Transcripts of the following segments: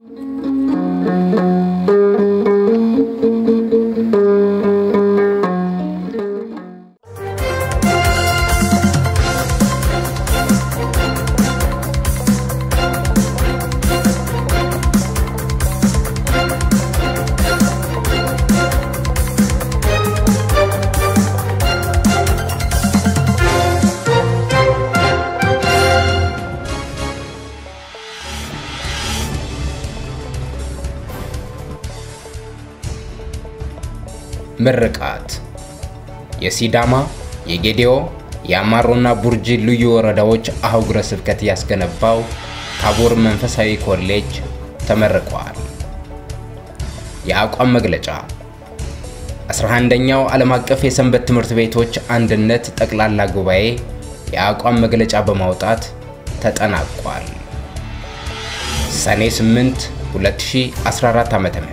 thank you ምርቃት የሲዳማ የጌዲዮ የአማሮና ቡርጂ ልዩ ወረዳዎች አህጉረ ስብከት ያስገነባው ታቦር መንፈሳዊ ኮሌጅ ተመርቋል። የአቋም መግለጫ 11ኛው ዓለም አቀፍ የሰንበት ትምህርት ቤቶች አንድነት ጠቅላላ ጉባኤ የአቋም መግለጫ በማውጣት ተጠናቋል። ሰኔ 8 2014 ዓ.ም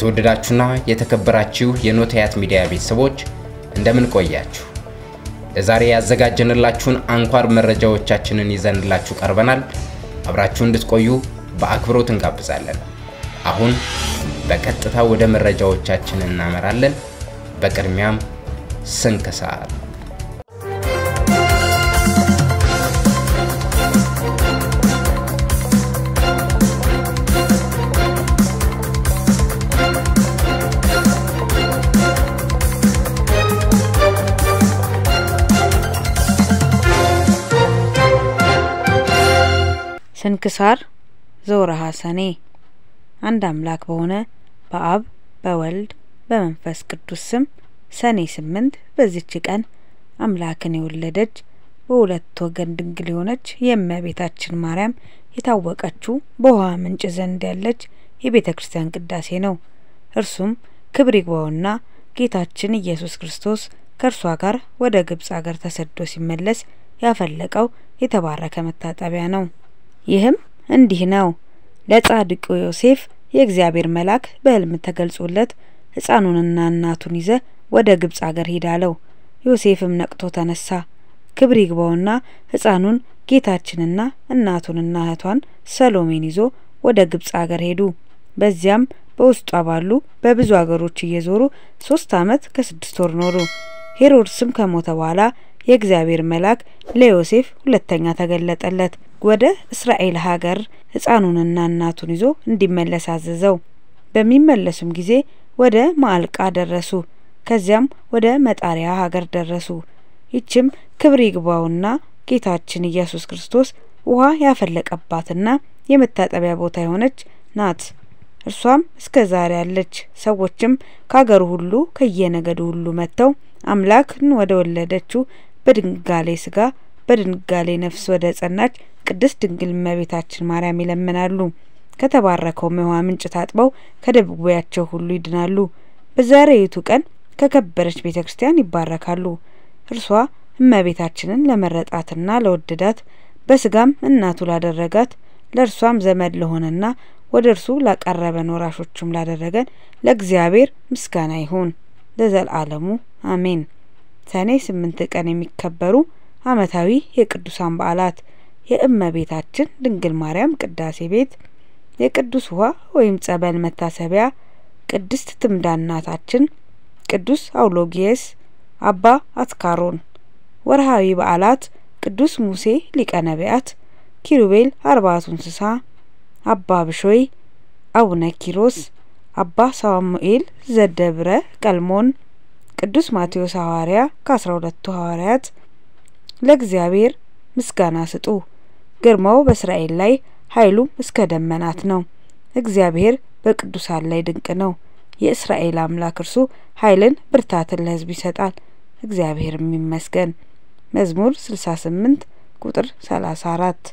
የተወደዳችሁና የተከበራችሁ የኖታያት ሚዲያ ቤተሰቦች እንደምን ቆያችሁ? ለዛሬ ያዘጋጀንላችሁን አንኳር መረጃዎቻችንን ይዘንላችሁ ቀርበናል። አብራችሁ እንድትቆዩ በአክብሮት እንጋብዛለን። አሁን በቀጥታ ወደ መረጃዎቻችን እናመራለን። በቅድሚያም ስንክሳር ስንክሳር ዘወርኀ ሰኔ አንድ አምላክ በሆነ በአብ በወልድ በመንፈስ ቅዱስ ስም ሰኔ ስምንት በዚች ቀን አምላክን የወለደች በሁለት ወገን ድንግል የሆነች የእመቤታችን ማርያም የታወቀችው በውሃ ምንጭ ዘንድ ያለች የቤተ ክርስቲያን ቅዳሴ ነው። እርሱም ክብር ይግባውና ጌታችን ኢየሱስ ክርስቶስ ከእርሷ ጋር ወደ ግብፅ አገር ተሰዶ ሲመለስ ያፈለቀው የተባረከ መታጠቢያ ነው። ይህም እንዲህ ነው። ለጻድቁ ዮሴፍ የእግዚአብሔር መልአክ በሕልም ተገልጾለት ሕፃኑንና እናቱን ይዘ ወደ ግብፅ አገር ሄዳለው ዮሴፍም ነቅቶ ተነሳ። ክብር ይግባውና ሕፃኑን ጌታችንና እናቱንና እህቷን ሰሎሜን ይዞ ወደ ግብፅ አገር ሄዱ። በዚያም በውስጧ ባሉ በብዙ አገሮች እየዞሩ ሶስት ዓመት ከስድስት ወር ኖሩ። ሄሮድስም ከሞተ በኋላ የእግዚአብሔር መልአክ ለዮሴፍ ሁለተኛ ተገለጠለት። ወደ እስራኤል ሀገር ሕፃኑንና እናቱን ይዞ እንዲመለስ አዘዘው። በሚመለሱም ጊዜ ወደ ማዕልቃ ደረሱ። ከዚያም ወደ መጣሪያ ሀገር ደረሱ። ይችም ክብር ይግባውና ጌታችን ኢየሱስ ክርስቶስ ውሃ ያፈለቀባትና የመታጠቢያ ቦታ የሆነች ናት። እርሷም እስከ ዛሬ አለች። ሰዎችም ከአገሩ ሁሉ ከየነገዱ ሁሉ መጥተው አምላክን ወደ ወለደችው በድንጋሌ ስጋ በድንጋሌ ነፍስ ወደ ጸናች ቅድስት ድንግል እመቤታችን ማርያም ይለምናሉ። ከተባረከው የውሃ ምንጭ ታጥበው ከደዌያቸው ሁሉ ይድናሉ። በዛሬይቱ ቀን ከከበረች ቤተ ክርስቲያን ይባረካሉ። እርሷ እመቤታችንን ለመረጣትና ለወደዳት በስጋም እናቱ ላደረጋት ለእርሷም ዘመድ ለሆነና ወደ እርሱ ላቀረበን ወራሾቹም ላደረገን ለእግዚአብሔር ምስጋና ይሁን አለሙ አሜን። ሰኔ ስምንት ቀን የሚከበሩ ዓመታዊ የቅዱሳን በዓላት የእመቤታችን ድንግል ማርያም ቅዳሴ ቤት፣ የቅዱስ ውሃ ወይም ጸበል መታሰቢያ፣ ቅድስት ትምዳ እናታችን፣ ቅዱስ አውሎጊየስ፣ አባ አትካሮን። ወርሃዊ በዓላት ቅዱስ ሙሴ ሊቀ ነቢያት፣ ኪሩቤል አርባዕቱ እንስሳ፣ አባ ብሾይ፣ አቡነ ኪሮስ፣ አባ ሳሙኤል ዘደብረ ቀልሞን፣ ቅዱስ ማቴዎስ ሐዋርያ ከአስራ ሁለቱ ሐዋርያት ለእግዚአብሔር ምስጋና ስጡ። ግርማው በእስራኤል ላይ ኃይሉም እስከ ደመናት ነው። እግዚአብሔር በቅዱሳን ላይ ድንቅ ነው። የእስራኤል አምላክ እርሱ ኃይልን ብርታትን ለሕዝብ ይሰጣል። እግዚአብሔርም ይመስገን። መዝሙር 68 ቁጥር 34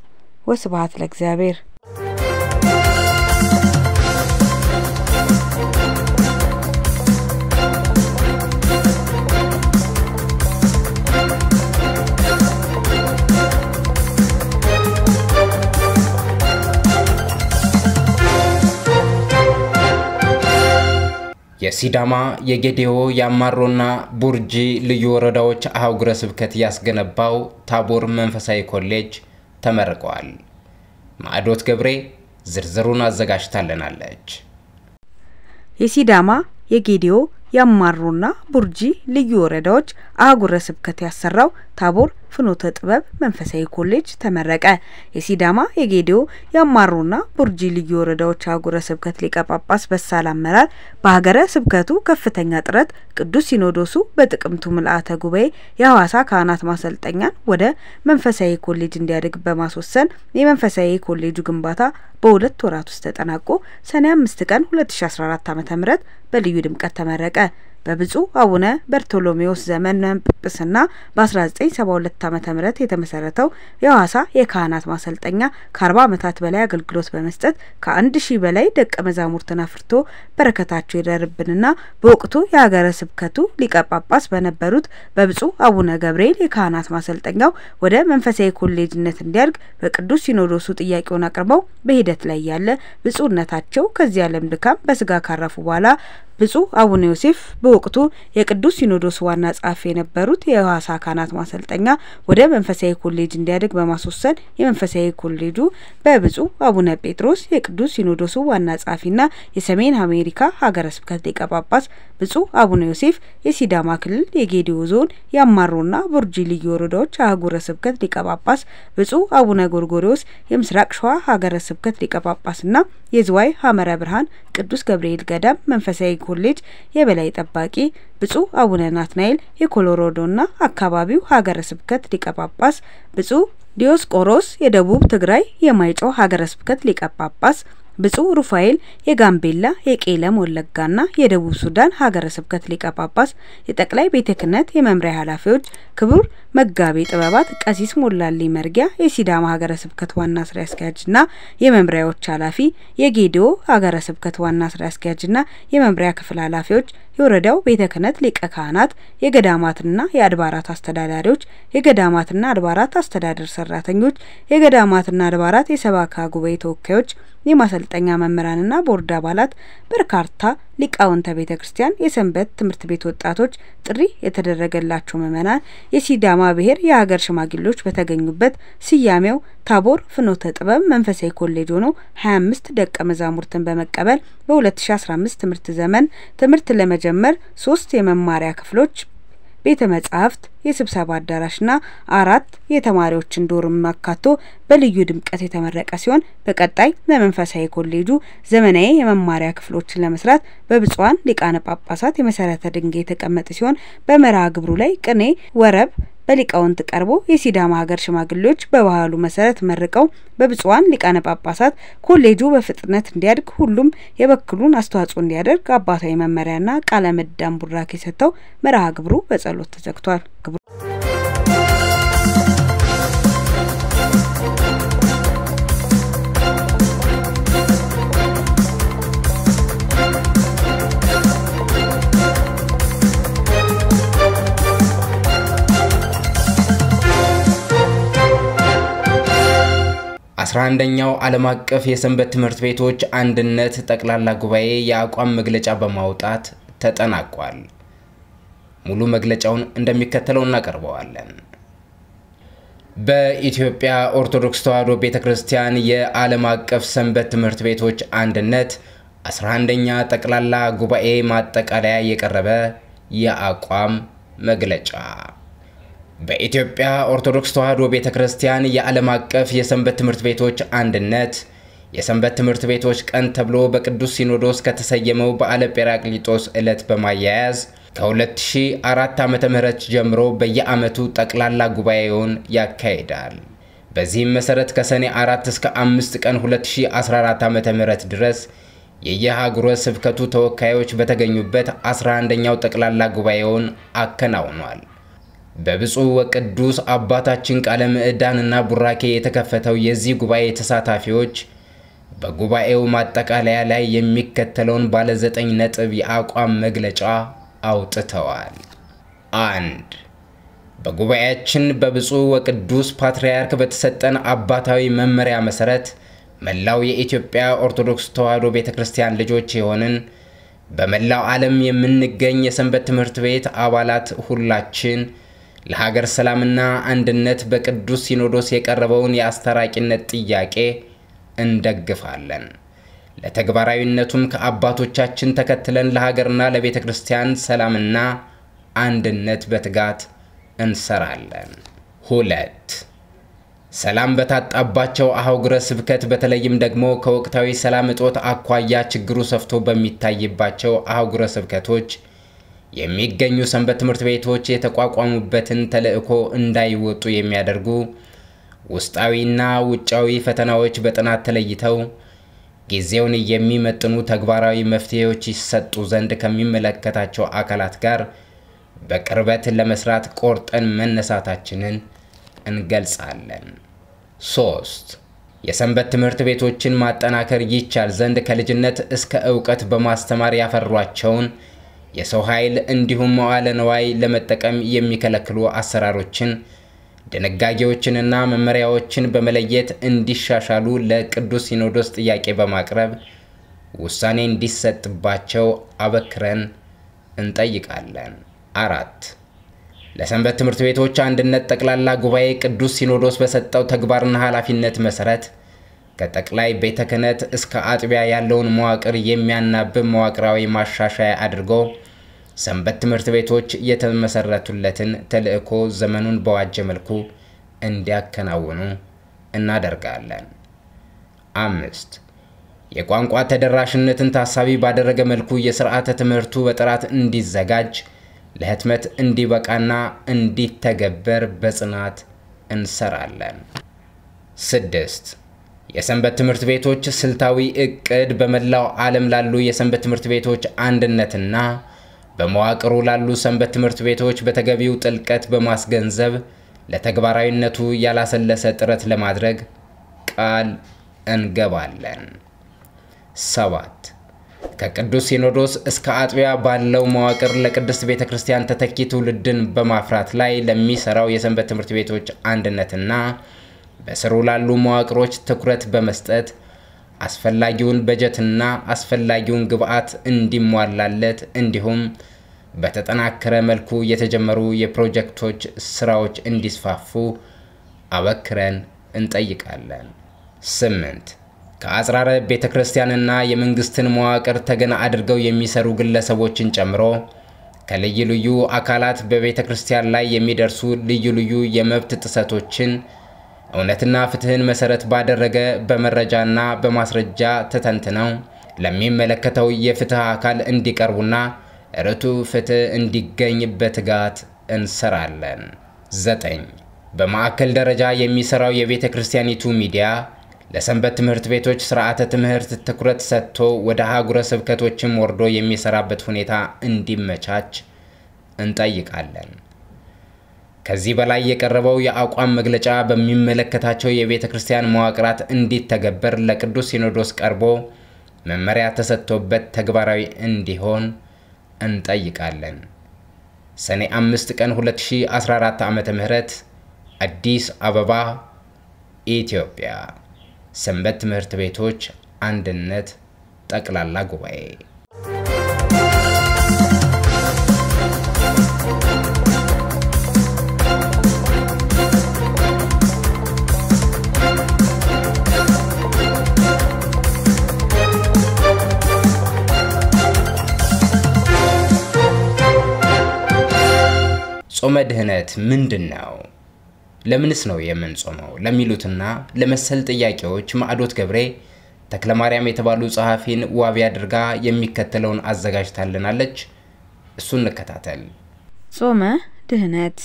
ወስብሐት ለእግዚአብሔር የሲዳማ የጌዴኦ የአማሮና ቡርጂ ልዩ ወረዳዎች አህጉረ ስብከት ያስገነባው ታቦር መንፈሳዊ ኮሌጅ ተመርቀዋል። ማዕዶት ገብሬ ዝርዝሩን አዘጋጅታለናለች። የሲዳማ የጌዴኦ የአማሮና ቡርጂ ልዩ ወረዳዎች አህጉረ ስብከት ያሰራው ታቦር ፍኖተ ጥበብ መንፈሳዊ ኮሌጅ ተመረቀ። የሲዳማ የጌዲዮ የአማሮና ቡርጂ ልዩ ወረዳዎች አህጉረ ስብከት ሊቀ ጳጳስ በሳል አመራር በሀገረ ስብከቱ ከፍተኛ ጥረት ቅዱስ ሲኖዶሱ በጥቅምቱ ምልአተ ጉባኤ የሐዋሳ ካህናት ማሰልጠኛን ወደ መንፈሳዊ ኮሌጅ እንዲያድግ በማስወሰን የመንፈሳዊ ኮሌጁ ግንባታ በሁለት ወራት ውስጥ ተጠናቆ ሰኔ አምስት ቀን 2014 ዓ ም በልዩ ድምቀት ተመረቀ። በብፁዕ አቡነ በርቶሎሜዎስ ዘመን ጵጵስና በ1972 ዓ ም የተመሰረተው የሐዋሳ የካህናት ማሰልጠኛ ከ40 ዓመታት በላይ አገልግሎት በመስጠት ከአንድ ሺ በላይ ደቀ መዛሙርትን አፍርቶ በረከታቸው ይደርብንና በወቅቱ የሀገረ ስብከቱ ሊቀ ጳጳስ በነበሩት በብፁዕ አቡነ ገብርኤል የካህናት ማሰልጠኛው ወደ መንፈሳዊ ኮሌጅነት እንዲያድግ በቅዱስ ሲኖዶሱ ጥያቄውን አቅርበው በሂደት ላይ ያለ ብፁዕነታቸው ከዚህ ዓለም ድካም በስጋ ካረፉ በኋላ ብፁዕ አቡነ ዮሴፍ በወቅቱ የቅዱስ ሲኖዶስ ዋና ጸሐፊ የነበሩት የሐዋሳ ካህናት ማሰልጠኛ ወደ መንፈሳዊ ኮሌጅ እንዲያድግ በማስወሰን የመንፈሳዊ ኮሌጁ በብፁዕ አቡነ ጴጥሮስ የቅዱስ ሲኖዶሱ ዋና ጸሐፊና የሰሜን አሜሪካ ሀገረ ስብከት ሊቀ ጳጳስ ብፁዕ አቡነ ዮሴፍ የሲዳማ ክልል የጌዲዮ ዞን የአማሮና ቡርጂ ልዩ ወረዳዎች አህጉረ ስብከት ሊቀ ጳጳስ ብፁዕ አቡነ ጎርጎሪዎስ የምስራቅ ሸዋ ሀገረ ስብከት ሊቀ ጳጳስና የዝዋይ ሐመረ ብርሃን ቅዱስ ገብርኤል ገዳም መንፈሳዊ ኮሌጅ የበላይ ጠባቂ ታዋቂ ብፁዕ አቡነ ናትናኤል የኮሎራዶና አካባቢው ሀገረ ስብከት ሊቀ ጳጳስ፣ ብፁዕ ዲዮስቆሮስ የደቡብ ትግራይ የማይጨው ሀገረ ስብከት ሊቀ ጳጳስ፣ ብፁዕ ሩፋኤል የጋምቤላ የቄለም ወለጋና የደቡብ ሱዳን ሀገረ ስብከት ሊቀ ጳጳስ፣ የጠቅላይ ቤተ ክህነት የመምሪያ ኃላፊዎች፣ ክቡር መጋቤ ጥበባት ቀሲስ ሞላሌ መርጊያ የሲዳማ ሀገረ ስብከት ዋና ስራ አስኪያጅና የመምሪያዎች ኃላፊ፣ የጌዲዮ ሀገረ ስብከት ዋና ስራ አስኪያጅና የመምሪያ ክፍል ኃላፊዎች፣ የወረዳው ቤተ ክህነት ሊቀ ካህናት፣ የገዳማትና የአድባራት አስተዳዳሪዎች፣ የገዳማትና አድባራት አስተዳደር ሰራተኞች፣ የገዳማትና አድባራት የሰባካ ጉባኤ ተወካዮች የማሰልጠኛ መምህራንና ቦርድ አባላት፣ በርካታ ሊቃውንተ ቤተ ክርስቲያን፣ የሰንበት ትምህርት ቤት ወጣቶች፣ ጥሪ የተደረገላቸው ምዕመናን፣ የሲዳማ ብሔር የሀገር ሽማግሌዎች በተገኙበት ስያሜው ታቦር ፍኖተ ጥበብ መንፈሳዊ ኮሌጅ ሆኖ 25 ደቀ መዛሙርትን በመቀበል በ2015 ትምህርት ዘመን ትምህርት ለመጀመር ሶስት የመማሪያ ክፍሎች ቤተ መጻሕፍት፣ የስብሰባ አዳራሽና አራት የተማሪዎችን ዶርም አካቶ በልዩ ድምቀት የተመረቀ ሲሆን በቀጣይ ለመንፈሳዊ ኮሌጁ ዘመናዊ የመማሪያ ክፍሎችን ለመስራት በብፁዓን ሊቃነ ጳጳሳት የመሰረተ ድንጋይ የተቀመጠ ሲሆን በመርሃ ግብሩ ላይ ቅኔ፣ ወረብ በሊቃውንት ቀርቦ የሲዳማ ሀገር ሽማግሌዎች በባህሉ መሰረት መርቀው በብፁዓን ሊቃነ ጳጳሳት ኮሌጁ በፍጥነት እንዲያድግ ሁሉም የበኩሉን አስተዋጽኦ እንዲያደርግ አባታዊ መመሪያና ቃለ ምዕዳን ቡራኬ ሰጥተው መርሃ ግብሩ በጸሎት ተዘግቷል። የ11ኛው ዓለም አቀፍ የሰንበት ትምህርት ቤቶች አንድነት ጠቅላላ ጉባኤ የአቋም መግለጫ በማውጣት ተጠናቋል። ሙሉ መግለጫውን እንደሚከተለው እናቀርበዋለን። በኢትዮጵያ ኦርቶዶክስ ተዋሕዶ ቤተ ክርስቲያን የዓለም አቀፍ ሰንበት ትምህርት ቤቶች አንድነት 11ኛ ጠቅላላ ጉባኤ ማጠቃለያ የቀረበ የአቋም መግለጫ በኢትዮጵያ ኦርቶዶክስ ተዋሕዶ ቤተ ክርስቲያን የዓለም አቀፍ የሰንበት ትምህርት ቤቶች አንድነት የሰንበት ትምህርት ቤቶች ቀን ተብሎ በቅዱስ ሲኖዶስ ከተሰየመው በዓለ ጴራቅሊጦስ ዕለት በማያያዝ ከ2004 ዓ ም ጀምሮ በየዓመቱ ጠቅላላ ጉባኤውን ያካሂዳል። በዚህም መሠረት ከሰኔ 4 እስከ 5 ቀን 2014 ዓ ም ድረስ የየሀገረ ስብከቱ ተወካዮች በተገኙበት 11ኛው ጠቅላላ ጉባኤውን አከናውኗል። በብፁዕ ወቅዱስ አባታችን ቃለ ምዕዳንና ቡራኬ የተከፈተው የዚህ ጉባኤ ተሳታፊዎች በጉባኤው ማጠቃለያ ላይ የሚከተለውን ባለ ዘጠኝ ነጥብ የአቋም መግለጫ አውጥተዋል። አንድ በጉባኤያችን በብፁዕ ወቅዱስ ፓትርያርክ በተሰጠን አባታዊ መመሪያ መሰረት መላው የኢትዮጵያ ኦርቶዶክስ ተዋሕዶ ቤተ ክርስቲያን ልጆች የሆንን በመላው ዓለም የምንገኝ የሰንበት ትምህርት ቤት አባላት ሁላችን ለሀገር ሰላምና አንድነት በቅዱስ ሲኖዶስ የቀረበውን የአስታራቂነት ጥያቄ እንደግፋለን። ለተግባራዊነቱም ከአባቶቻችን ተከትለን ለሀገርና ለቤተ ክርስቲያን ሰላምና አንድነት በትጋት እንሰራለን። ሁለት ሰላም በታጣባቸው አህጉረ ስብከት በተለይም ደግሞ ከወቅታዊ ሰላም እጦት አኳያ ችግሩ ሰፍቶ በሚታይባቸው አህጉረ ስብከቶች የሚገኙ ሰንበት ትምህርት ቤቶች የተቋቋሙበትን ተልዕኮ እንዳይወጡ የሚያደርጉ ውስጣዊና ውጫዊ ፈተናዎች በጥናት ተለይተው ጊዜውን የሚመጥኑ ተግባራዊ መፍትሄዎች ይሰጡ ዘንድ ከሚመለከታቸው አካላት ጋር በቅርበት ለመስራት ቆርጠን መነሳታችንን እንገልጻለን። ሶስት የሰንበት ትምህርት ቤቶችን ማጠናከር ይቻል ዘንድ ከልጅነት እስከ እውቀት በማስተማር ያፈሯቸውን የሰው ኃይል እንዲሁም መዋለ ነዋይ ለመጠቀም የሚከለክሉ አሰራሮችን ድንጋጌዎችንና መመሪያዎችን በመለየት እንዲሻሻሉ ለቅዱስ ሲኖዶስ ጥያቄ በማቅረብ ውሳኔ እንዲሰጥባቸው አበክረን እንጠይቃለን። አራት ለሰንበት ትምህርት ቤቶች አንድነት ጠቅላላ ጉባኤ ቅዱስ ሲኖዶስ በሰጠው ተግባርና ኃላፊነት መሰረት ከጠቅላይ ቤተ ክህነት እስከ አጥቢያ ያለውን መዋቅር የሚያናብብ መዋቅራዊ ማሻሻያ አድርጎ ሰንበት ትምህርት ቤቶች የተመሰረቱለትን ተልእኮ ዘመኑን በዋጀ መልኩ እንዲያከናውኑ እናደርጋለን። አምስት የቋንቋ ተደራሽነትን ታሳቢ ባደረገ መልኩ የስርዓተ ትምህርቱ በጥራት እንዲዘጋጅ ለህትመት እንዲበቃና እንዲተገበር በጽናት እንሰራለን። ስድስት የሰንበት ትምህርት ቤቶች ስልታዊ እቅድ በመላው ዓለም ላሉ የሰንበት ትምህርት ቤቶች አንድነትና በመዋቅሩ ላሉ ሰንበት ትምህርት ቤቶች በተገቢው ጥልቀት በማስገንዘብ ለተግባራዊነቱ ያላሰለሰ ጥረት ለማድረግ ቃል እንገባለን። ሰባት ከቅዱስ ሲኖዶስ እስከ አጥቢያ ባለው መዋቅር ለቅድስት ቤተ ክርስቲያን ተተኪ ትውልድን በማፍራት ላይ ለሚሰራው የሰንበት ትምህርት ቤቶች አንድነትና በስሩ ላሉ መዋቅሮች ትኩረት በመስጠት አስፈላጊውን በጀትና አስፈላጊውን ግብአት እንዲሟላለት እንዲሁም በተጠናከረ መልኩ የተጀመሩ የፕሮጀክቶች ስራዎች እንዲስፋፉ አበክረን እንጠይቃለን። ስምንት ከአጽራረ ቤተ ክርስቲያንና የመንግስትን መዋቅር ተገን አድርገው የሚሰሩ ግለሰቦችን ጨምሮ ከልዩ ልዩ አካላት በቤተ ክርስቲያን ላይ የሚደርሱ ልዩ ልዩ የመብት ጥሰቶችን እውነትና ፍትህን መሰረት ባደረገ በመረጃና በማስረጃ ተተንትነው ለሚመለከተው የፍትህ አካል እንዲቀርቡና ርቱ ፍትህ እንዲገኝ በትጋት እንሰራለን። ዘጠኝ በማዕከል ደረጃ የሚሰራው የቤተ ክርስቲያኒቱ ሚዲያ ለሰንበት ትምህርት ቤቶች ስርዓተ ትምህርት ትኩረት ሰጥቶ ወደ አህጉረ ስብከቶችም ወርዶ የሚሰራበት ሁኔታ እንዲመቻች እንጠይቃለን። ከዚህ በላይ የቀረበው የአቋም መግለጫ በሚመለከታቸው የቤተ ክርስቲያን መዋቅራት እንዲተገበር ለቅዱስ ሲኖዶስ ቀርቦ መመሪያ ተሰጥቶበት ተግባራዊ እንዲሆን እንጠይቃለን። ሰኔ 5 ቀን 2014 ዓ ም አዲስ አበባ ኢትዮጵያ ሰንበት ትምህርት ቤቶች አንድነት ጠቅላላ ጉባኤ መድህነት ምንድን ነው? ለምንስ ነው የምንጾመው? ለሚሉትና ለመሰል ጥያቄዎች ማዕዶት ገብሬ ተክለማርያም የተባሉ ጸሐፊን ዋቢ አድርጋ የሚከተለውን አዘጋጅታልናለች። እሱን እንከታተል። ጾመ ድህነት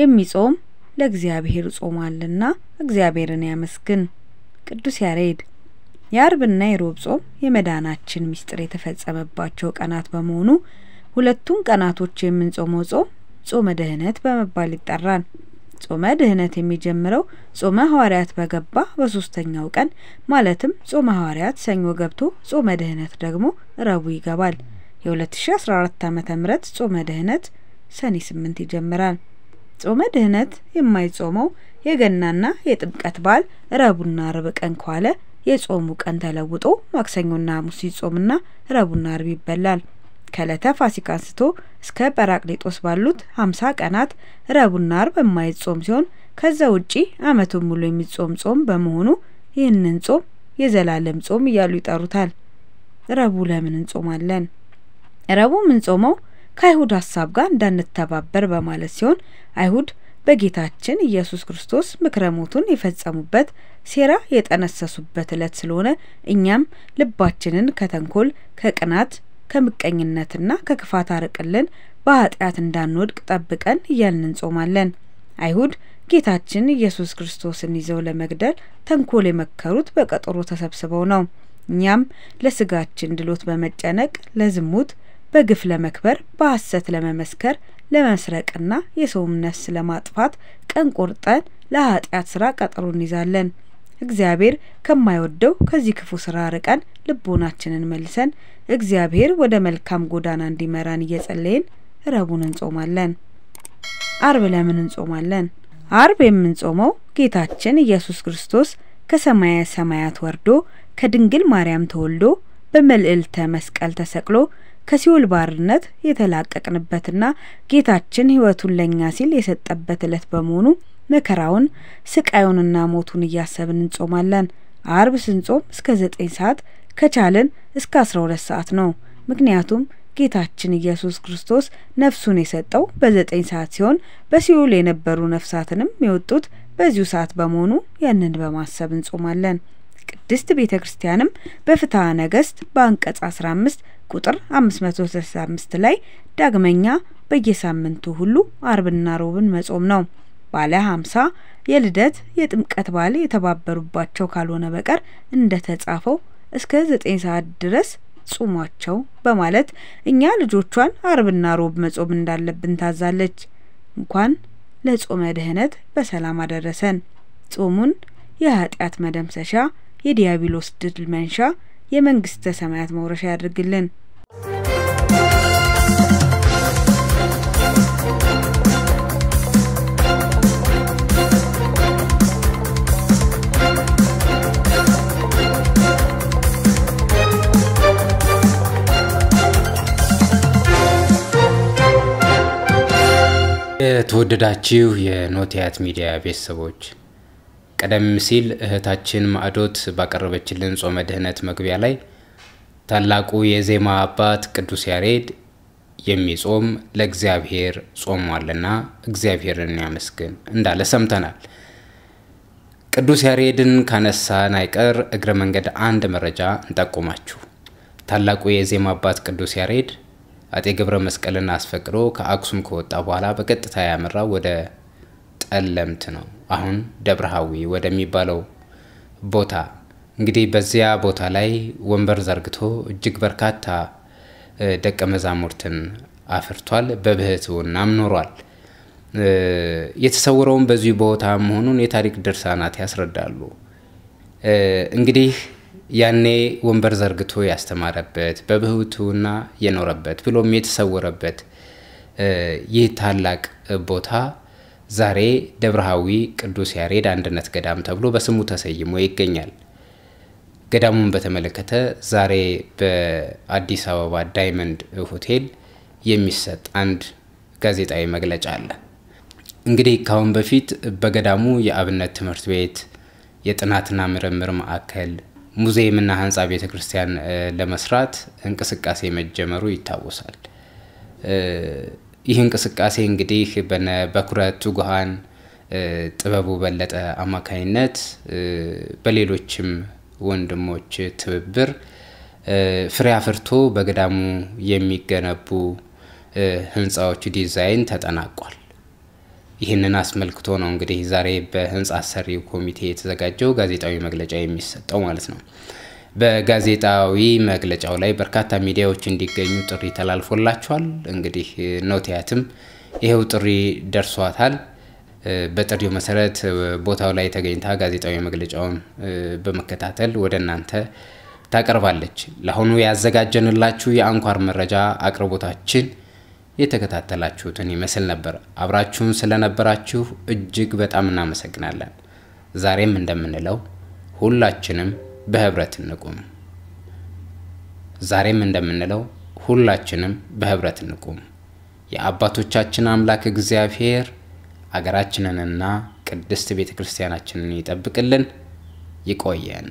የሚጾም ለእግዚአብሔር ጾማልና እግዚአብሔርን ያመስግን። ቅዱስ ያሬድ የአርብና የሮብ ጾም የመዳናችን ምስጢር የተፈጸመባቸው ቀናት በመሆኑ ሁለቱን ቀናቶች የምንጾመው ጾም ጾመ ድህነት በመባል ይጠራል። ጾመ ድህነት የሚጀምረው ጾመ ሐዋርያት በገባ በሶስተኛው ቀን ማለትም ጾመ ሐዋርያት ሰኞ ገብቶ ጾመ ድህነት ደግሞ ረቡዕ ይገባል። የ2014 ዓ ም ጾመ ድህነት ሰኔ 8 ይጀምራል። ጾመ ድህነት የማይጾመው የገናና የጥምቀት በዓል ረቡና አርብ ቀን ከዋለ የጾሙ ቀን ተለውጦ ማክሰኞና ሐሙስ ይጾምና ረቡዕና አርብ ይበላል። ከዕለተ ፋሲካ አንስቶ እስከ ጰራቅሊጦስ ባሉት ሀምሳ ቀናት ረቡናር አርብ የማይጾም ሲሆን ከዛ ውጪ አመቱን ሙሉ የሚጾም ጾም በመሆኑ ይህንን ጾም የዘላለም ጾም እያሉ ይጠሩታል። ረቡ ለምን እንጾማለን? ረቡ የምንጾመው ከአይሁድ ሀሳብ ጋር እንዳንተባበር በማለት ሲሆን አይሁድ በጌታችን ኢየሱስ ክርስቶስ ምክረ ሞቱን የፈጸሙበት ሴራ የጠነሰሱበት ዕለት ስለሆነ እኛም ልባችንን ከተንኮል፣ ከቅናት፣ ከምቀኝነትና ከክፋት አርቅልን፣ በኃጢአት እንዳንወድቅ ጠብቀን እያልን እንጾማለን። አይሁድ ጌታችን ኢየሱስ ክርስቶስን ይዘው ለመግደል ተንኮል የመከሩት በቀጠሮ ተሰብስበው ነው። እኛም ለስጋችን ድሎት በመጨነቅ ለዝሙት፣ በግፍ ለመክበር፣ በሐሰት ለመመስከር፣ ለመስረቅና የሰውም ነፍስ ለማጥፋት ቀን ቆርጠን ለኃጢአት ስራ ቀጠሮ እንይዛለን። እግዚአብሔር ከማይወደው ከዚህ ክፉ ስራ ርቀን ልቦናችንን መልሰን እግዚአብሔር ወደ መልካም ጎዳና እንዲመራን እየጸለይን ረቡን እንጾማለን። አርብ ለምን እንጾማለን? አርብ የምንጾመው ጌታችን ኢየሱስ ክርስቶስ ከሰማየ ሰማያት ወርዶ ከድንግል ማርያም ተወልዶ በመልዕልተ መስቀል ተሰቅሎ ከሲኦል ባርነት የተላቀቅንበትና ጌታችን ሕይወቱን ለእኛ ሲል የሰጠበት ዕለት በመሆኑ መከራውን ስቃዩንና ሞቱን እያሰብን እንጾማለን። አርብ ስንጾም እስከ ዘጠኝ ሰዓት ከቻለን እስከ 12 ሰዓት ነው። ምክንያቱም ጌታችን ኢየሱስ ክርስቶስ ነፍሱን የሰጠው በዘጠኝ ሰዓት ሲሆን በሲኦል የነበሩ ነፍሳትንም የወጡት በዚሁ ሰዓት በመሆኑ ያንን በማሰብ እንጾማለን። ቅድስት ቤተ ክርስቲያንም በፍትሐ ነገሥት በአንቀጽ 15 ቁጥር 565 ላይ ዳግመኛ በየሳምንቱ ሁሉ አርብና ሮብን መጾም ነው። ባለ 50 የልደት የጥምቀት በዓል የተባበሩባቸው ካልሆነ በቀር እንደተጻፈው እስከ ዘጠኝ ሰዓት ድረስ ጹሟቸው በማለት እኛ ልጆቿን አርብና ሮብ መጾም እንዳለብን ታዛለች። እንኳን ለጾመ ድህነት በሰላም አደረሰን። ጾሙን የኃጢአት መደምሰሻ፣ የዲያብሎስ ድል መንሻ፣ የመንግስተ ሰማያት መውረሻ ያድርግልን። የተወደዳችሁ የኖቲያት ሚዲያ ቤተሰቦች ቀደም ሲል እህታችን ማዕዶት ባቀረበችልን ጾመ ድህነት መግቢያ ላይ ታላቁ የዜማ አባት ቅዱስ ያሬድ የሚጾም ለእግዚአብሔር ጾሟልና እግዚአብሔርን ያመስግን እንዳለ ሰምተናል። ቅዱስ ያሬድን ካነሳን አይቀር እግረ መንገድ አንድ መረጃ እንጠቁማችሁ። ታላቁ የዜማ አባት ቅዱስ ያሬድ አጤ ገብረ መስቀልን አስፈቅዶ ከአክሱም ከወጣ በኋላ በቀጥታ ያመራ ወደ ጠለምት ነው፣ አሁን ደብረሃዊ ወደሚባለው ቦታ። እንግዲህ በዚያ ቦታ ላይ ወንበር ዘርግቶ እጅግ በርካታ ደቀ መዛሙርትን አፍርቷል፣ በብሕትውናም ኖሯል። የተሰውረውን በዚሁ ቦታ መሆኑን የታሪክ ድርሳናት ያስረዳሉ። እንግዲህ ያኔ ወንበር ዘርግቶ ያስተማረበት በብህቱና የኖረበት ብሎም የተሰወረበት ይህ ታላቅ ቦታ ዛሬ ደብረሃዊ ቅዱስ ያሬድ አንድነት ገዳም ተብሎ በስሙ ተሰይሞ ይገኛል። ገዳሙን በተመለከተ ዛሬ በአዲስ አበባ ዳይመንድ ሆቴል የሚሰጥ አንድ ጋዜጣዊ መግለጫ አለ። እንግዲህ ካሁን በፊት በገዳሙ የአብነት ትምህርት ቤት፣ የጥናትና ምርምር ማዕከል ሙዚየምና ህንፃ ቤተ ክርስቲያን ለመስራት እንቅስቃሴ መጀመሩ ይታወሳል። ይህ እንቅስቃሴ እንግዲህ በኩረ ትጉሃን ጥበቡ በለጠ አማካኝነት በሌሎችም ወንድሞች ትብብር ፍሬ አፍርቶ በገዳሙ የሚገነቡ ህንፃዎች ዲዛይን ተጠናቋል። ይህንን አስመልክቶ ነው እንግዲህ ዛሬ በህንፃ አሰሪው ኮሚቴ የተዘጋጀው ጋዜጣዊ መግለጫ የሚሰጠው ማለት ነው። በጋዜጣዊ መግለጫው ላይ በርካታ ሚዲያዎች እንዲገኙ ጥሪ ተላልፎላቸዋል። እንግዲህ ኖቲያትም ይሄው ጥሪ ደርሷታል። በጥሪው መሰረት ቦታው ላይ ተገኝታ ጋዜጣዊ መግለጫውን በመከታተል ወደ እናንተ ታቀርባለች። ለአሁኑ ያዘጋጀንላችሁ የአንኳር መረጃ አቅርቦታችን የተከታተላችሁትን ይመስል ነበር። አብራችሁን ስለነበራችሁ እጅግ በጣም እናመሰግናለን። ዛሬም እንደምንለው ሁላችንም በህብረት እንቁም። ዛሬም እንደምንለው ሁላችንም በህብረት እንቁም። የአባቶቻችን አምላክ እግዚአብሔር አገራችንንና ቅድስት ቤተ ክርስቲያናችንን ይጠብቅልን። ይቆየን።